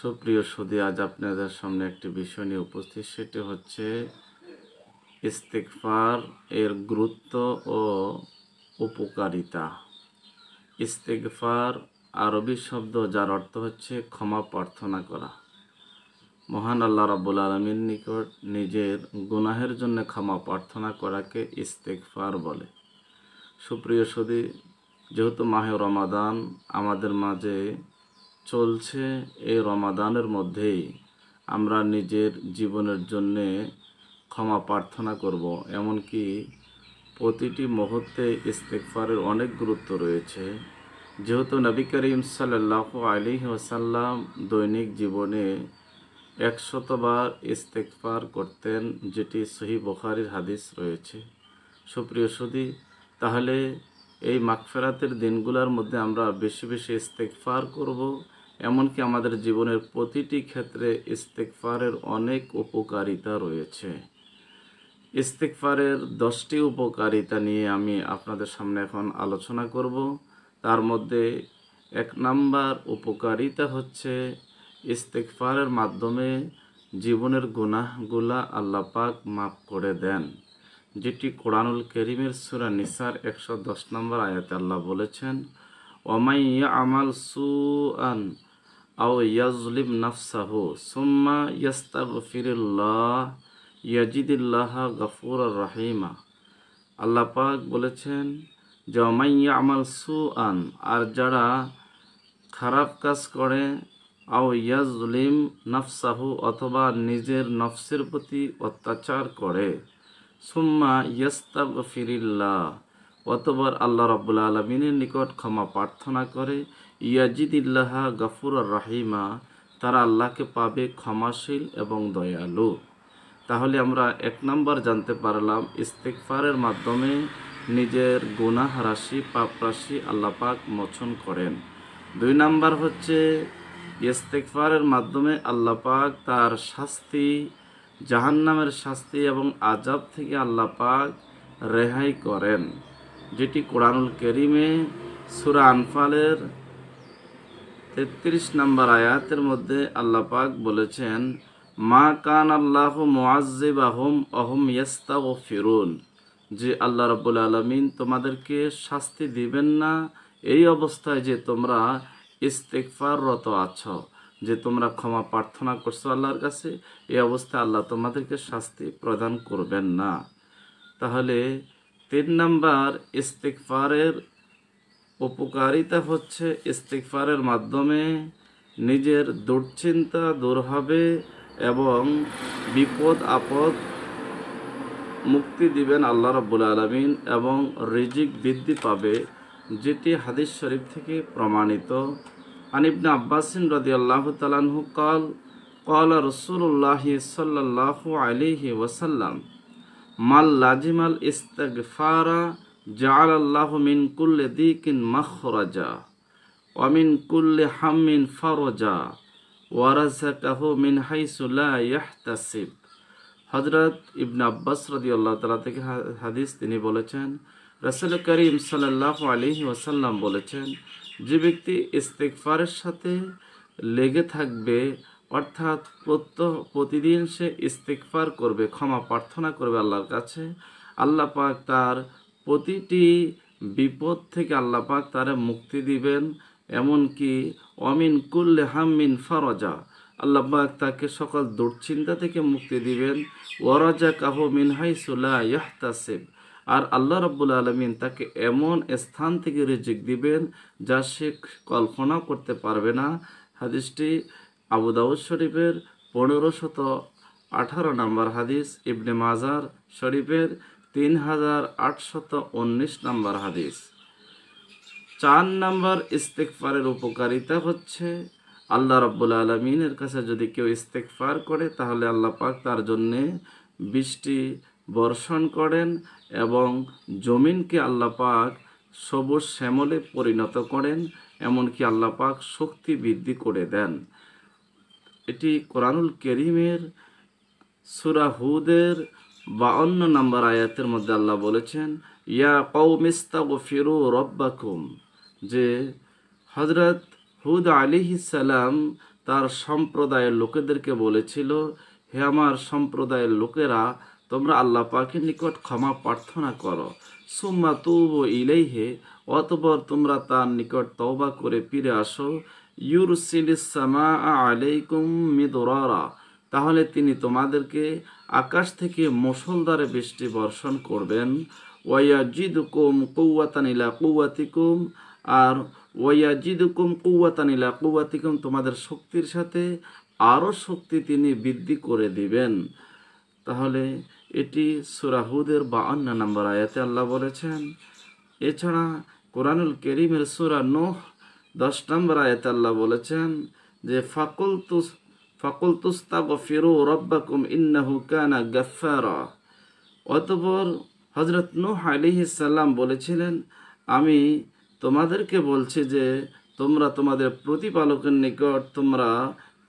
সুপ্রিয় সুদী আজ আপনাদের সামনে একটি বিষয় নিয়ে উপস্থিত সেটি হচ্ছে ইস্তেকফার এর গুরুত্ব ও উপকারিতা ইস্তেকফার আরবি শব্দ যার অর্থ হচ্ছে ক্ষমা প্রার্থনা করা মহান আল্লাহ রাবুল আলমীর নিকট নিজের গুনাহের জন্য ক্ষমা প্রার্থনা করাকে ইস্তেকফার বলে সুপ্রিয় সুদী যেহেতু মাহে রমাদান আমাদের মাঝে চলছে এই রমাদানের মধ্যেই আমরা নিজের জীবনের জন্যে ক্ষমা প্রার্থনা করব এমনকি প্রতিটি মুহূর্তে ইস্তেকফারের অনেক গুরুত্ব রয়েছে যেহেতু নবী করিম সাল্লাহ আলী ওসাল্লাম দৈনিক জীবনে একশতবার ইস্তেকফার করতেন যেটি সহি বখারির হাদিস রয়েছে সুপ্রিয় সুদী তাহলে এই মাগফেরাতের দিনগুলোর মধ্যে আমরা বেশি বেশি ইস্তেকফার করব এমনকি আমাদের জীবনের প্রতিটি ক্ষেত্রে ইস্তেকফারের অনেক উপকারিতা রয়েছে ইস্তেকফারের দশটি উপকারিতা নিয়ে আমি আপনাদের সামনে এখন আলোচনা করব তার মধ্যে এক নাম্বার উপকারিতা হচ্ছে ইস্তেকফারের মাধ্যমে জীবনের গুনাহগুলা আল্লাহ পাক মাফ করে দেন যেটি কোরআনুল করিমের সুরা নিসার একশো দশ নম্বর আয়াতে আল্লাহ বলেছেন ওমাইয়া আমাল সু আন আও ইয়াজলিম নাফসাহু সুম্মা ইয়াস্তাগফিরুল্লাহ ইয়াজিদুল্লাহ গফুর রাহিমা আল্লাহ পাক বলেছেন জমাইয়া আমাল আন আর যারা খারাপ কাজ করে আও ইয়াজলিম নাফসাহু অথবা নিজের নফসের প্রতি অত্যাচার করে সুম্মা ইয়াস্তাগফিরিল্লাহ অতবার আল্লাহ রবুল্লা আলমিনের নিকট ক্ষমা প্রার্থনা করে ইয়াজিদুল্লাহা গাফুর আর রাহিমা তারা আল্লাহকে পাবে ক্ষমাশীল এবং দয়ালু তাহলে আমরা এক নম্বর জানতে পারলাম ইস্তেকফারের মাধ্যমে নিজের গুনাহ রাশি পাপ রাশি আল্লাপাক মোচন করেন দুই নাম্বার হচ্ছে ইস্তেকফারের মাধ্যমে আল্লাপাক তার শাস্তি জাহান্নামের শাস্তি এবং আজাব থেকে আল্লাপাক রেহাই করেন যেটি কোরআনুল করিমে সুরা আনফালের তেত্রিশ নম্বর আয়াতের মধ্যে আল্লাহ পাক বলেছেন মা কান আল্লাহ মোয়াজিব আহম অহম ইয়াস্তা ও ফিরুন যে আল্লাহ রবুল আলমিন তোমাদেরকে শাস্তি দিবেন না এই অবস্থায় যে তোমরা ইস্তেকফাররত আছো যে তোমরা ক্ষমা প্রার্থনা করছো আল্লাহর কাছে এই অবস্থায় আল্লাহ তোমাদেরকে শাস্তি প্রদান করবেন না তাহলে তিন নাম্বার ইস্তেকফারের উপকারিতা হচ্ছে ইস্তিকফারের মাধ্যমে নিজের দুশ্চিন্তা দূর হবে এবং বিপদ আপদ মুক্তি দিবেন আল্লাহ রব্বুল আলমিন এবং রিজিক বৃদ্ধি পাবে যেটি হাদিস শরীফ থেকে প্রমাণিত আনিবনা আব্বাসিন রদি আল্লাহ তালানহু কল কল রসুল্লাহ সাল্লাহ আলিহি ওসাল্লাম মাল লাজিমাল ইস্তাগফারা জাল আল্লাহ মিন কুল্লে দিকিন মাখরাজা ওয়ামিন কুল্লে হামিন ফারজা ওয়ারাজাকাহ মিন হাইসুলা ইয়াহতাসিব হজরত ইবন আব্বাস রদি আল্লাহ তালা থেকে হাদিস তিনি বলেছেন রাসুল করিম সাল্লাহ আলহি ওসাল্লাম বলেছেন যে ব্যক্তি ইস্তেকফারের সাথে লেগে থাকবে অর্থাৎ প্রতিদিন সে ইস্তেকফার করবে ক্ষমা প্রার্থনা করবে আল্লাহর কাছে আল্লাহ পাক তার প্রতিটি বিপদ থেকে আল্লাপাক তারে মুক্তি দিবেন এমনকি অমিন কুল্লে হামিন ফরজা আল্লাপাক তাকে সকল দুশ্চিন্তা থেকে মুক্তি দিবেন ওরজা কাহ মিনহাই সুলা ইয়াহতাসিব আর আল্লাহ রব্বুল আলমিন তাকে এমন স্থান থেকে রিজিক দিবেন যা সে কল্পনা করতে পারবে না হাদিসটি আবু শরীফের পনেরো শত আঠারো নম্বর হাদিস ইবনে মাজার শরীফের তিন হাজার আটশত উনিশ নম্বর হাদিস চার নম্বর ইস্তেকফারের উপকারিতা হচ্ছে আল্লাহ রব্বুল আলমিনের কাছে যদি কেউ ইস্তেকফার করে তাহলে আল্লাহ পাক তার জন্যে বৃষ্টি বর্ষণ করেন এবং জমিনকে আল্লাহ পাক সবুজ শ্যামলে পরিণত করেন এমনকি আল্লাহ পাক শক্তি বৃদ্ধি করে দেন এটি কোরআনুল করিমের সুরাহুদের বা অন্য নাম্বার আয়াতের মধ্যে আল্লাহ বলেছেন ইয়া কৌমিস্তা ফিরু রব্বাকুম যে হজরত হুদ আলিহি সালাম তার সম্প্রদায়ের লোকেদেরকে বলেছিল হে আমার সম্প্রদায়ের লোকেরা তোমরা আল্লাহ পাখির নিকট ক্ষমা প্রার্থনা করো সুম্মা তুব ইলেইহে অতপর তোমরা তার নিকট তওবা করে ফিরে আসো ইউরসিলিস সামা আলাইকুম মিদরারা তাহলে তিনি তোমাদেরকে আকাশ থেকে মুসলদারে বৃষ্টি বর্ষণ করবেন ওয়াজিদুকুম কৌয়াতানিলা কৌয়াতিকুম আর ওয়াজিদুকুম কৌয়াতানিলা কৌয়াতিকুম তোমাদের শক্তির সাথে আরও শক্তি তিনি বৃদ্ধি করে দিবেন তাহলে এটি সুরাহুদের অন্য নম্বর আয়াতে আল্লাহ বলেছেন এছাড়া কোরআনুল করিমের সুরা নোহ দশ নম্বর আয়াতে আল্লাহ বলেছেন যে ফাকুল তুস ফকুল তুস্তা ফিরু রব্বাকুম ইন্নাহু কানা গাফারা অতপর হজরত নূহ সাল্লাম বলেছিলেন আমি তোমাদেরকে বলছি যে তোমরা তোমাদের প্রতিপালকের নিকট তোমরা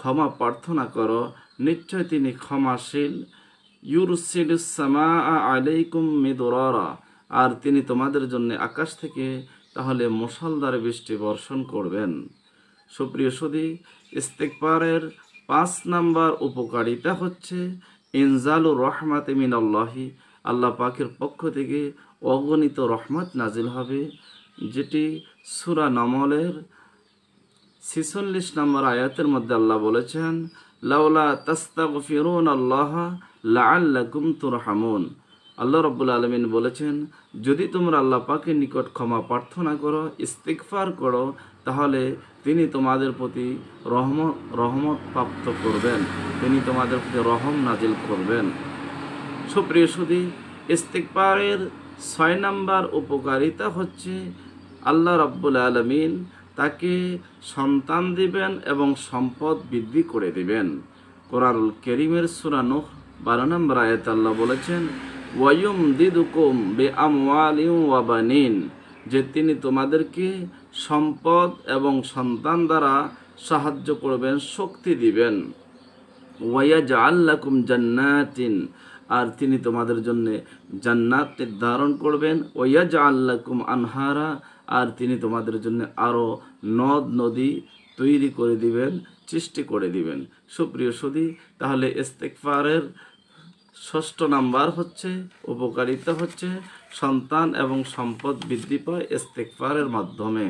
ক্ষমা প্রার্থনা করো নিশ্চয় তিনি ক্ষমাশীল ইউরুসিলুসামা আলাইকুম মিদুরারা আর তিনি তোমাদের জন্য আকাশ থেকে তাহলে মুসলদার বৃষ্টি বর্ষণ করবেন সুপ্রিয় সুদী ইস্তেকপারের পাঁচ নাম্বার উপকারিতা হচ্ছে এনজালুর রহমাত মিন আল্লাহি আল্লাহ পাখির পক্ষ থেকে অগণিত রহমত নাজিল হবে যেটি সুরা নমলের ছিচল্লিশ নম্বর আয়াতের মধ্যে আল্লাহ বলেছেন লাউলা তাস্তা গফিরুন আল্লাহ তুর হামুন আল্লাহ রব্বুল আলমিন বলেছেন যদি তোমরা আল্লাহ পাকের নিকট ক্ষমা প্রার্থনা করো ইস্তিকফার করো তাহলে তিনি তোমাদের প্রতি রহম রহমত প্রাপ্ত করবেন তিনি তোমাদের প্রতি রহম নাজিল করবেন সুপ্রিয় সুদী ইস্তেকবারের ছয় নম্বর উপকারিতা হচ্ছে আল্লাহ রব্বুল আলমিন তাকে সন্তান দিবেন এবং সম্পদ বৃদ্ধি করে দিবেন কোরআনুল কেরিমের সুরানো বারো নম্বর আয়তাল্লাহ বলেছেন ওয়ায়ুম দিদুকুম বে আমওয়ালিম ওয়াবানিন যে তিনি তোমাদেরকে সম্পদ এবং সন্তান দ্বারা সাহায্য করবেন শক্তি দিবেন যা আল্লাকুম জান্নাতিন আর তিনি তোমাদের জন্য জান্নাত নির্ধারণ করবেন যা আল্লাকুম আনহারা আর তিনি তোমাদের জন্য আরও নদ নদী তৈরি করে দিবেন সৃষ্টি করে দিবেন সুপ্রিয় সদী তাহলে ইস্তেকফারের ষষ্ঠ নাম্বার হচ্ছে উপকারিতা হচ্ছে সন্তান এবং সম্পদ বৃদ্ধি পায় ইস্তেকফারের মাধ্যমে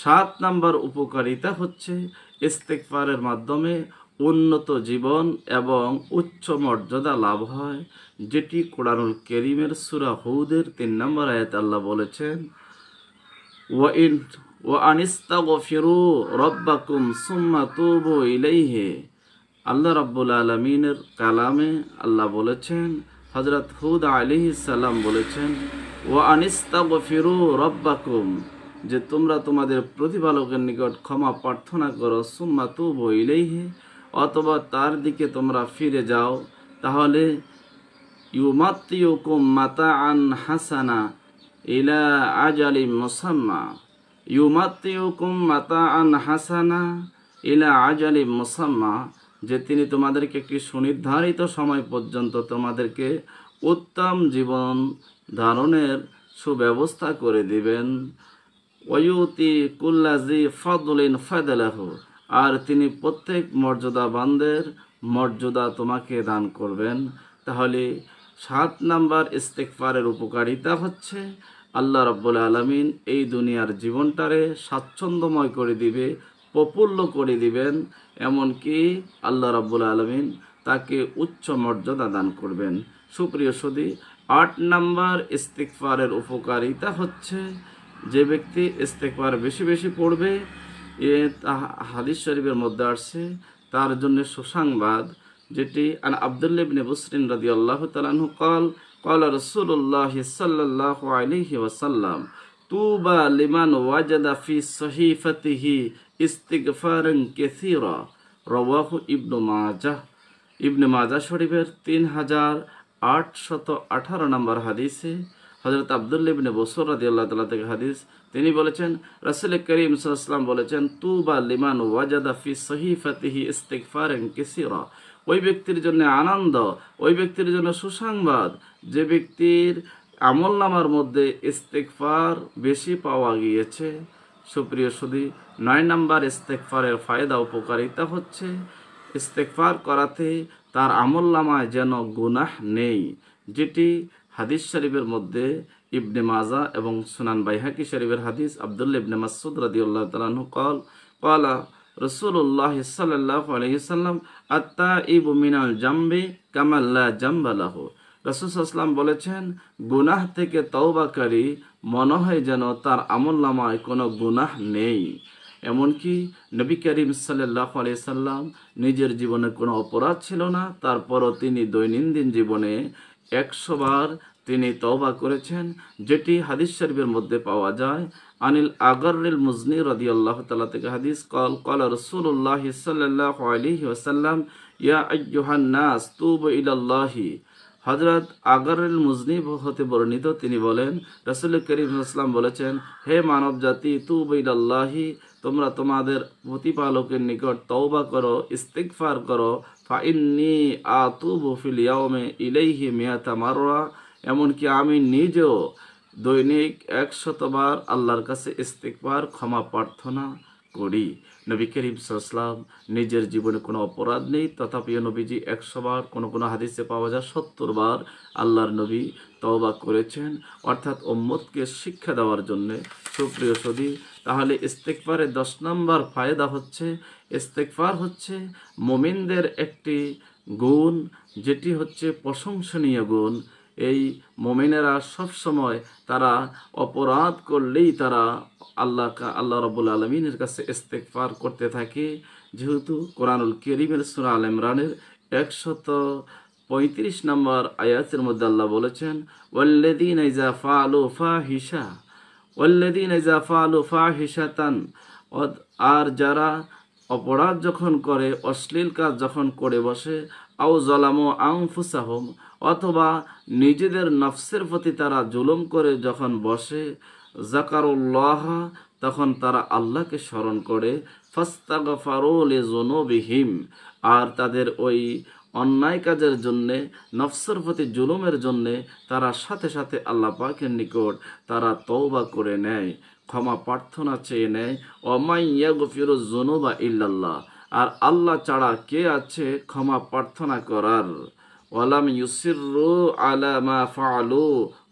সাত নাম্বার উপকারিতা হচ্ছে ইস্তেকফারের মাধ্যমে উন্নত জীবন এবং উচ্চ মর্যাদা লাভ হয় যেটি কোরআনুল কেরিমের সুরা হৌদের তিন নম্বর আয়াত আল্লাহ বলেছেন ইন ওয়া আনিস্তা গফিরু রব্বাকুম সুম্মা তুবু ইলেইহে আল্লাহ রব্বুল আলমিনের কালামে আল্লাহ বলেছেন হজরত হুদ আলি সাল্লাম বলেছেন ও আনিস্তা ফিরু রব্বাকুম যে তোমরা তোমাদের প্রতিপালকের নিকট ক্ষমা প্রার্থনা করো সুম্মা তু বইলেইহে অথবা তার দিকে তোমরা ফিরে যাও তাহলে ইউমাত্তিউকুম মাতা আন হাসানা ইলা আজালি মোসাম্মা ইউমাত্তিউকুম মাতা আন হাসানা ইলা আলি মোসাম্মা যে তিনি তোমাদেরকে একটি সুনির্ধারিত সময় পর্যন্ত তোমাদেরকে উত্তম জীবন ধারণের সুব্যবস্থা করে দিবেন ওয়ুতি কুল্লাজি ফদলিন ফেদেলাহ আর তিনি প্রত্যেক মর্যাদাবানদের মর্যাদা তোমাকে দান করবেন তাহলে সাত নাম্বার ইস্তেকফারের উপকারিতা হচ্ছে আল্লাহ রব্বুল আলমিন এই দুনিয়ার জীবনটারে স্বাচ্ছন্দ্যময় করে দিবে প্রফুল্ল করে দিবেন এমনকি আল্লাহ রাব্বুল আলমিন তাকে উচ্চ মর্যাদা দান করবেন সুপ্রিয় সদী আট নাম্বার ইস্তেকফারের উপকারিতা হচ্ছে যে ব্যক্তি ইস্তেকফার বেশি বেশি পড়বে এ হাদিস শরীফের মধ্যে আসছে তার জন্য সুসংবাদ যেটি আন আবদুল্লিবনে বুসরিন রাজি আল্লাহ তালু কল কল রসুল্লাহ সাল্লাহ আলহি ওয়াসাল্লাম তুবা লিমান ওয়াজাদা ফি সহিফতিহি ইস্তিগফারন কেসিরা রবাহ ইবনু মাজাহ ইবনে মাজা শরীফের তিন হাজার আটশত আঠারো নম্বর হাদিসে হজরত আবদুল্লা ইবনে বসর রাদি আল্লাহ থেকে হাদিস তিনি বলেছেন রসুল করিম সাল্লাম বলেছেন তু বা লিমান ওয়াজাদা ফি সহিফাতিহি ইস্তিকফারেন কেসির ওই ব্যক্তির জন্য আনন্দ ওই ব্যক্তির জন্য সুসংবাদ যে ব্যক্তির আমল নামার মধ্যে ইস্তিকফার বেশি পাওয়া গিয়েছে সুপ্রিয় সুদী নয় নাম্বার ইস্তেকফারের ফায়দা উপকারিতা হচ্ছে ইস্তেকফার করাতে তার আমল্লামায় যেন গুনাহ নেই যেটি হাদিস শরীফের মধ্যে ইবনে মাজা এবং সুনান বাইহাকি শরীফের হাদিস আবদুল্লা ইবনে মাসুদ রাদিউল্লাহ তালু কল কলা রসুল্লাহ সাল্লাহ আলহিসাল্লাম আত্মা মিনাল জাম্বি কামাল্লা জাম্বালাহ রসুল আসলাম বলেছেন গুনাহ থেকে তওবাকারী মনে হয় যেন তার আমল নামায় কোনো গুনাহ নেই এমনকি নবী করিম সাল্লাহ আলি সাল্লাম নিজের জীবনে কোনো অপরাধ ছিল না তারপরও তিনি দৈনন্দিন জীবনে একশোবার তিনি তওবা করেছেন যেটি হাদিস শরীফের মধ্যে পাওয়া যায় আনিল আগরিল মুজনি রদি আল্লাহ তালা থেকে হাদিস কল কল রসুল্লাহ সাল্লাহ আলি ওসাল্লাম ইয়া আইহান্নাস তুব ইলাল্লাহি হজরত আগরুল মুজনিব হতে বর্ণিত তিনি বলেন রসুল করিম ইসলাম বলেছেন হে মানব জাতি তু বৈদাল্লাহি তোমরা তোমাদের প্রতিপালকের নিকট তৌবা করো ইস্তিকফার করো ফাইন্নি আতুবু বফিল ইয়াউমে ইলেহি মেয়াতা মারোয়া এমনকি আমি নিজেও দৈনিক একশতবার আল্লাহর কাছে ইস্তিকবার ক্ষমা প্রার্থনা করি নবী করিম সাল্লাম নিজের জীবনে কোনো অপরাধ নেই তথাপিও নবীজি একশোবার কোনো কোনো হাদিসে পাওয়া যায় সত্তরবার আল্লাহর নবী তওবা করেছেন অর্থাৎ ওম্মতকে শিক্ষা দেওয়ার জন্যে সুপ্রিয় সদী তাহলে ইস্তেকবারে দশ নম্বর ফায়দা হচ্ছে ইস্তেকবার হচ্ছে মোমিনদের একটি গুণ যেটি হচ্ছে প্রশংসনীয় গুণ এই মমিনেরা সবসময় তারা অপরাধ করলেই তারা আল্লাহ আল্লাহ রবুল আলমিনের কাছে ইস্তেকফার করতে থাকে যেহেতু কোরআনুল করিমের সুরা আল ইমরানের একশত পঁয়ত্রিশ নম্বর আয়াতের মধ্যে আল্লাহ বলেছেন ওল্লেদিন ইজা ফা আলু ফা হিসা ওয়াল্লেদিন ফা আলু ফা হিসাতান আর যারা অপরাধ যখন করে অশ্লীল কাজ যখন করে বসে আও জলামো আং ফুসাহম অথবা নিজেদের নফসের প্রতি তারা জুলুম করে যখন বসে জাকারুল্লাহ তখন তারা আল্লাহকে স্মরণ করে গফারুল জনবিহীম আর তাদের ওই অন্যায় কাজের জন্যে নফসের প্রতি জুলুমের জন্যে তারা সাথে সাথে আল্লাহ পাকের নিকট তারা তওবা করে নেয় ক্ষমা প্রার্থনা চেয়ে নেয় অমাইয়া গফির জনবা ইল্লাল্লাহ আর আল্লাহ ছাড়া কে আছে ক্ষমা প্রার্থনা করার ওয়ালাম ইউসিরু আলা মা ফালু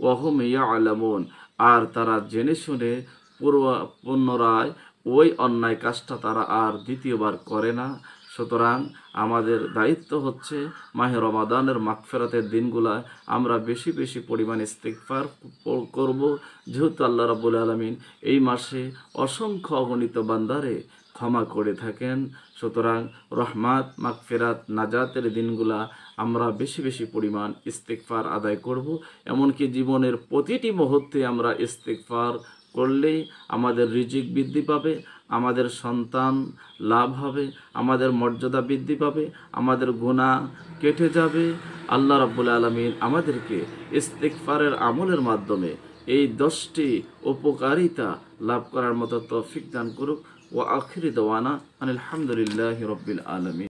ওয়াহুম আর তারা জেনে শুনে পূর্ব পুনরায় ওই অন্যায় কাজটা তারা আর দ্বিতীয়বার করে না সুতরাং আমাদের দায়িত্ব হচ্ছে মাহে রমাদানের মাকফেরাতের দিনগুলা আমরা বেশি বেশি পরিমাণে ইস্তেকফার করব যেহেতু আল্লাহ রাবুল আলমিন এই মাসে অসংখ্য অগণিত বান্দারে ক্ষমা করে থাকেন সুতরাং রহমাত মাকফেরাত নাজাতের দিনগুলা আমরা বেশি বেশি পরিমাণ ইস্তেকফার আদায় করব এমনকি জীবনের প্রতিটি মুহূর্তে আমরা ইস্তেকফার করলেই আমাদের রিজিক বৃদ্ধি পাবে আমাদের সন্তান লাভ হবে আমাদের মর্যাদা বৃদ্ধি পাবে আমাদের গুণা কেটে যাবে আল্লাহ রাবুল আলমিন আমাদেরকে ইস্তেকফারের আমলের মাধ্যমে এই দশটি উপকারিতা লাভ করার মতো তৌফিক দান করুক ও আখিরি দেওয়ানা আলহামদুলিল্লাহ রব্বিল আলমী